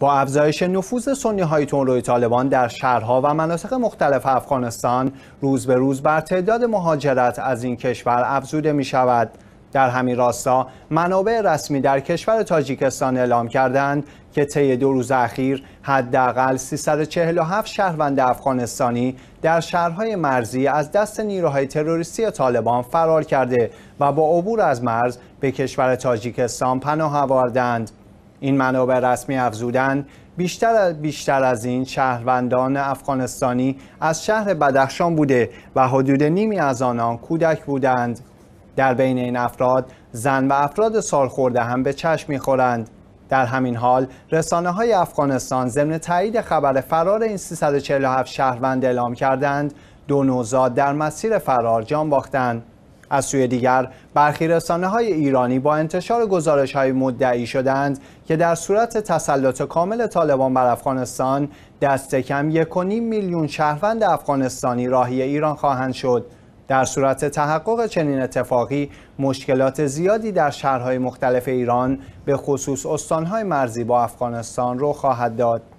با افزایش نفوذ سنی های تونروی طالبان در شهرها و مناطق مختلف افغانستان روز به روز بر تعداد مهاجرت از این کشور افزوده می شود. در همین راستا منابع رسمی در کشور تاجیکستان اعلام کردند که طی دو روز اخیر حداقل 347 شهروند افغانستانی در شهرهای مرزی از دست نیروهای تروریستی طالبان فرار کرده و با عبور از مرز به کشور تاجیکستان پناه آوردند. این منابع رسمی افزودند بیشتر بیشتر از این شهروندان افغانستانی از شهر بدخشان بوده و حدود نیمی از آنان کودک بودند در بین این افراد زن و افراد سالخورده هم به چشم میخورند در همین حال رسانه های افغانستان ضمن تایید خبر فرار این 347 شهروند اعلام کردند دو نوزاد در مسیر فرار جان باختند از سوی دیگر برخی رسانه های ایرانی با انتشار گزارش های مدعی شدند که در صورت تسلط کامل طالبان بر افغانستان دست کم یک میلیون شهروند افغانستانی راهی ایران خواهند شد در صورت تحقق چنین اتفاقی مشکلات زیادی در شهرهای مختلف ایران به خصوص استانهای مرزی با افغانستان رو خواهد داد